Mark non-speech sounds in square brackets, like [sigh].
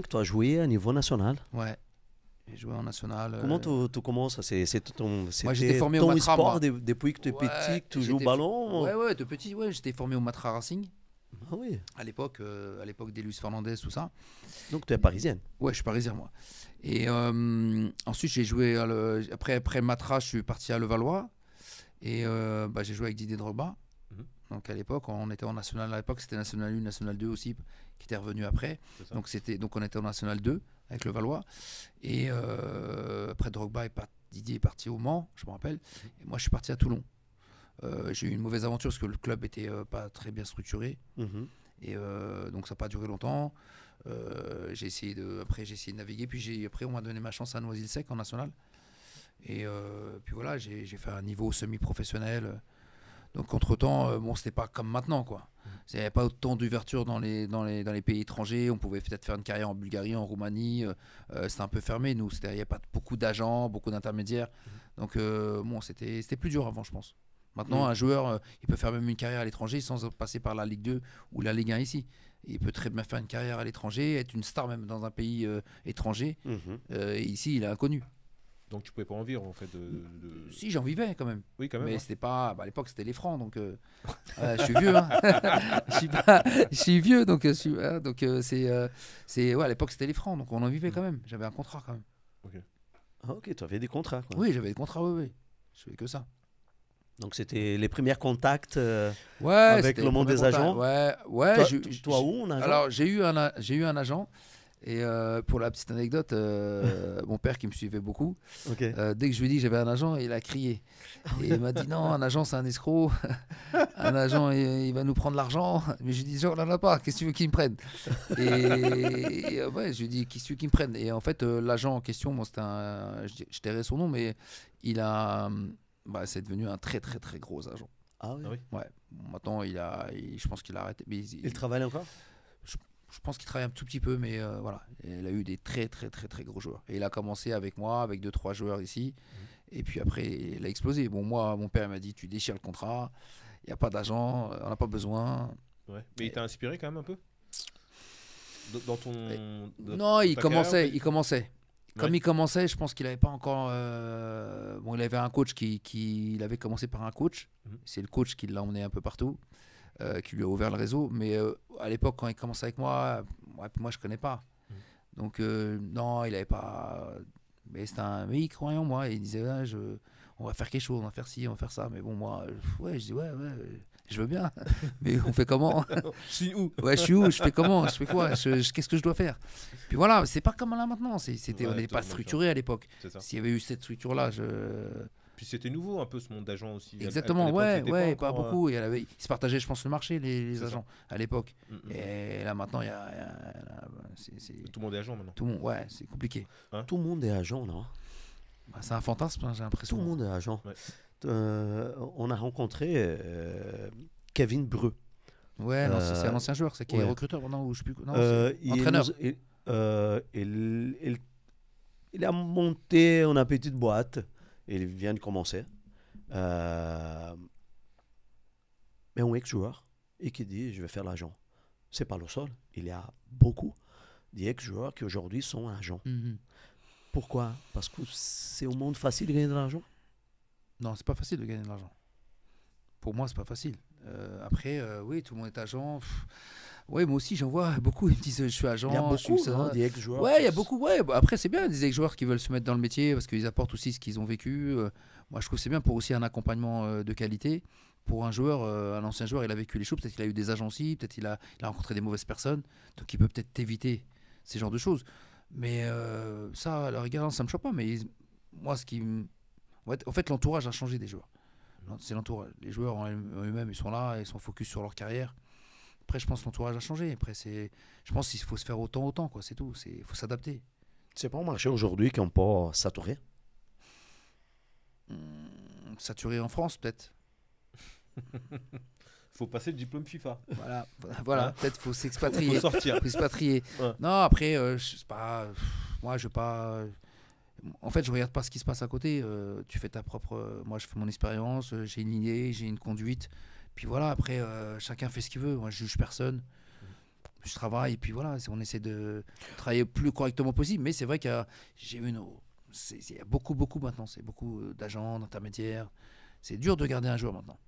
que tu as joué à niveau national. Ouais. J'ai joué en national. Comment euh, tu, commences C'est ton, sport depuis que tu es petit, que tu joues au ballon Ouais, ouais, de petit, ouais, j'étais formé au Matra Racing. Ah oui. À l'époque, euh, à l'époque Fernandez, tout ça. Donc tu es parisienne. Ouais, je suis parisien moi. Et euh, ensuite j'ai joué après après Matra, je suis parti à Levallois et bah, j'ai joué avec Didier Drogba. Donc à l'époque, on était en national. À l'époque, c'était national 1, national 2 aussi, qui était revenu après. Donc c'était donc on était en national 2 avec le Valois. Et euh, après Drogba et Didier est parti au Mans, je me rappelle. Mhm. Et moi, je suis parti à Toulon. Euh, j'ai eu une mauvaise aventure parce que le club était euh, pas très bien structuré. Mhm. Et donc ça n'a pas duré longtemps. j'ai essayé de, après j'ai essayé de naviguer, puis après on m'a donné ma chance à Noisy-le-Sec en national. Et puis voilà, j'ai fait un niveau semi-professionnel donc, entre-temps, euh, bon, c'était pas comme maintenant, quoi. Mm. Il n'y avait pas autant d'ouverture dans les, dans, les, dans les pays étrangers. On pouvait peut-être faire une carrière en Bulgarie, en Roumanie. Euh, euh, c'était un peu fermé, nous. Il n'y avait pas beaucoup d'agents, beaucoup d'intermédiaires. Mm. Donc, bon, c'était plus dur avant, je pense. Maintenant, mm. un joueur, il peut faire même une carrière à l'étranger sans passer par la Ligue 2 ou la Ligue 1 ici. Il peut très bien faire une carrière à l'étranger, être une star même dans un pays étranger. Mm-hmm. ici, il est inconnu. Donc tu pouvais pas en vivre en fait. De, Si j'en vivais quand même. Oui quand même. Mais c'était pas, bah, à l'époque c'était les francs donc euh, je suis vieux. Hein. [laughs] je, suis vieux donc euh, je hein, donc euh, c'est c'est à l'époque c'était les francs donc on en vivait mm. quand même. J'avais un contrat quand même. Ok. Ah, tu avais des contrats. Oui j'avais des contrats oui Je faisais que ça. Donc c'était les premiers contacts ouais, avec le monde des agents. Ouais ouais. Toi, où on a Alors j'ai eu un j'ai eu un agent. Et euh, pour la petite anecdote, euh, [laughs] mon père qui me suivait beaucoup, euh, dès que je lui ai dit j'avais un agent, il a crié. Et il m'a dit non, un agent c'est un escroc, [laughs] un agent il, va nous prendre l'argent. Mais je lui ai dit on là pas, qu'est-ce que tu veux qu'il me prenne Et, ouais, je lui ai dit qu'est-ce que tu veux qu'il me prenne Et en fait, l'agent en question, moi, un, je, son nom, mais il a, bah, c'est devenu un très très très gros agent. Ah oui. Ah ouais. Maintenant, il a, je pense qu'il a arrêté. il, il travaille encore je pense qu'il travaille un tout petit peu, mais euh, voilà. il a eu des très, très, très, très gros joueurs. Et il a commencé avec moi, avec deux, trois joueurs ici. Mhm. Et puis après, il a explosé. Bon, moi, mon père m'a dit tu déchires le contrat, il n'y a pas d'agent, on n'a pas besoin. Mais il t'a inspiré quand même un peu dans ton. non, il commençait, il commençait. Comme il commençait, je pense qu'il n'avait pas encore. Euh, bon, il avait un coach qui, Il avait commencé par un coach. Mhm. C'est le coach qui l'a emmené un peu partout. Euh, qui lui a ouvert le réseau. Mais euh, à l'époque, quand il commence avec moi, moi je connais pas. Mm. Donc euh, non, il n'avait pas. Mais c'est un. mec croyant moi. il disait, là je... on va faire quelque chose, on va faire ci, on va faire ça. Mais bon, moi, ouais, je dis ouais, ouais. Je veux bien, [laughs] mais on fait comment [laughs] Je suis où [laughs] Ouais, je suis où Je fais comment Je fais quoi Qu'est-ce que je dois faire Puis voilà, c'est pas comme là maintenant. C'était, on n'était pas structuré à l'époque. S'il y avait eu cette structure-là, je, c'était nouveau un peu ce monde d'agents aussi. Exactement, ouais, ouais, pas, beaucoup. Euh, il ils se partageaient, je pense, le marché, les, agents, à l'époque. Mm, mm, Et mm. là, maintenant, il y a. Bah, Tout le monde est agent maintenant. Tout le monde, ouais, c'est compliqué. Hein Tout le monde est agent, non bah, C'est un fantasme, hein, j'ai l'impression. Tout le monde est agent. Euh, on a rencontré euh, Kevin Breu. Ouais, c'est un ancien joueur, c'est qui est recruteur maintenant ou je sais plus. Non, entraîneur. Il, il, il, il, a monté une petite boîte. Il vient de commencer. Euh, mais un ex-joueur et qui dit je vais faire l'agent. C'est pas le seul. Il y a beaucoup d'ex-joueurs qui aujourd'hui sont agents. Mhm. Pourquoi Parce que c'est au monde facile de gagner de l'argent Non, c'est pas facile de gagner de l'argent. Pour moi, c'est pas facile. Euh, après, euh, oui, tout le monde est agent. Oui moi aussi, j'en vois beaucoup. Ils me disent, je suis agent. Il y a beaucoup, ça, hein, des ex-joueurs. Ouais, il y a beaucoup. Ouais, bah, après, c'est bien des ex-joueurs qui veulent se mettre dans le métier parce qu'ils apportent aussi ce qu'ils ont vécu. Euh. Moi, je trouve c'est bien pour aussi un accompagnement euh, de qualité. Pour un joueur, euh, un ancien joueur, il a vécu les choses. Peut-être qu'il a eu des agencies, peut-être qu'il a, il a rencontré des mauvaises personnes. Donc, il peut peut-être éviter ces genres de choses. Mais ça, à la rigueur, ça me choque pas. Mais moi, ce qui. en fait, l'entourage a changé des joueurs. C'est l'entourage. Les joueurs eux-mêmes, ils sont là, ils sont focus sur leur carrière. Après, je pense que l'entourage a changé. Après, c'est, je pense qu'il faut se faire autant, autant, quoi. C'est tout. Il faut s'adapter. C'est pas au marché aujourd'hui qui peut pas saturé hmm, Saturé en France, peut-être. [laughs] faut passer le diplôme FIFA. Voilà, voilà. Hein? peut-être [laughs] faut s'expatrier. sortir. Faut s'expatrier. Non, après, euh, je sais pas. moi, je pas. Euh, en fait, je regarde pas ce qui se passe à côté. Euh, tu fais ta propre. moi, je fais mon expérience. j'ai une lignée j'ai une conduite. Puis voilà, après, euh, chacun fait ce qu'il veut. Moi, je juge personne. Je travaille, et puis voilà, on essaie de travailler le plus correctement possible. Mais c'est vrai qu'il j'ai y a beaucoup, beaucoup maintenant. C'est beaucoup euh, d'agents, d'intermédiaires. C'est dur de garder un joueur maintenant.